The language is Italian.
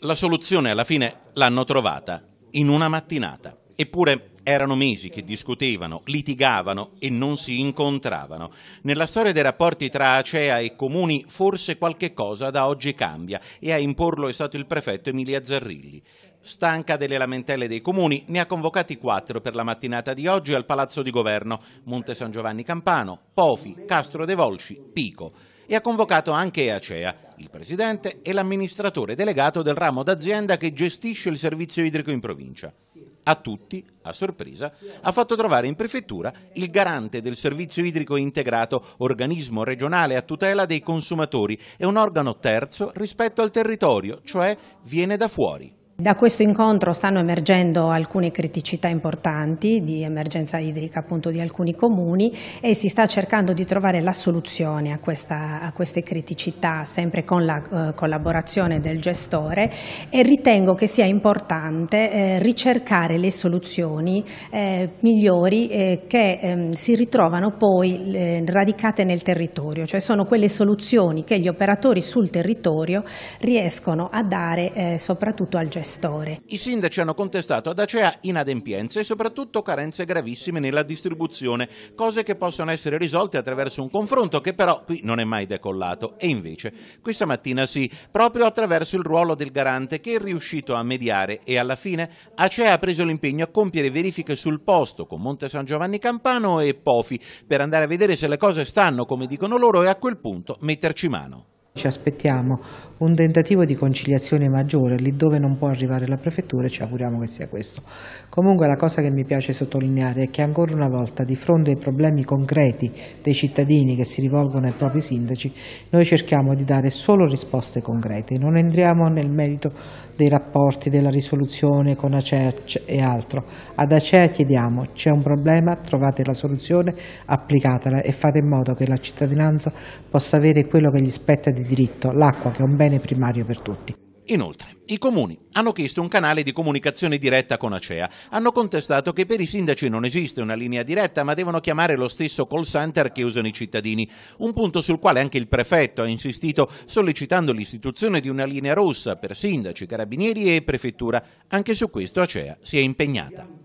La soluzione alla fine l'hanno trovata in una mattinata. Eppure erano mesi che discutevano, litigavano e non si incontravano. Nella storia dei rapporti tra Acea e comuni forse qualche cosa da oggi cambia e a imporlo è stato il prefetto Emilia Zarrilli. Stanca delle lamentele dei comuni, ne ha convocati quattro per la mattinata di oggi al Palazzo di Governo, Monte San Giovanni Campano, Pofi, Castro De Volci, Pico e ha convocato anche Acea, il presidente e l'amministratore delegato del ramo d'azienda che gestisce il servizio idrico in provincia. A tutti, a sorpresa, ha fatto trovare in prefettura il garante del servizio idrico integrato, organismo regionale a tutela dei consumatori, e un organo terzo rispetto al territorio, cioè viene da fuori. Da questo incontro stanno emergendo alcune criticità importanti di emergenza idrica appunto di alcuni comuni e si sta cercando di trovare la soluzione a, questa, a queste criticità sempre con la eh, collaborazione del gestore e ritengo che sia importante eh, ricercare le soluzioni eh, migliori che ehm, si ritrovano poi radicate nel territorio, cioè sono quelle soluzioni che gli operatori sul territorio riescono a dare eh, soprattutto al gestore questore. I sindaci hanno contestato ad Acea inadempienze e soprattutto carenze gravissime nella distribuzione, cose che possono essere risolte attraverso un confronto che però qui non è mai decollato. E invece, questa mattina sì, proprio attraverso il ruolo del garante che è riuscito a mediare e alla fine Acea ha preso l'impegno a compiere verifiche sul posto con Monte San Giovanni Campano e Pofi per andare a vedere se le cose stanno come dicono loro e a quel punto metterci mano. Ci aspettiamo un tentativo di conciliazione maggiore, lì dove non può arrivare la prefettura e ci auguriamo che sia questo. Comunque la cosa che mi piace sottolineare è che ancora una volta di fronte ai problemi concreti dei cittadini che si rivolgono ai propri sindaci, noi cerchiamo di dare solo risposte concrete, non entriamo nel merito dei rapporti, della risoluzione con ACEA e altro. Ad ACEA chiediamo c'è un problema, trovate la soluzione, applicatela e fate in modo che la cittadinanza possa avere quello che gli spetta di diritto, l'acqua che è un bene primario per tutti. Inoltre, i comuni hanno chiesto un canale di comunicazione diretta con Acea. Hanno contestato che per i sindaci non esiste una linea diretta, ma devono chiamare lo stesso call center che usano i cittadini. Un punto sul quale anche il prefetto ha insistito, sollecitando l'istituzione di una linea rossa per sindaci, carabinieri e prefettura. Anche su questo Acea si è impegnata.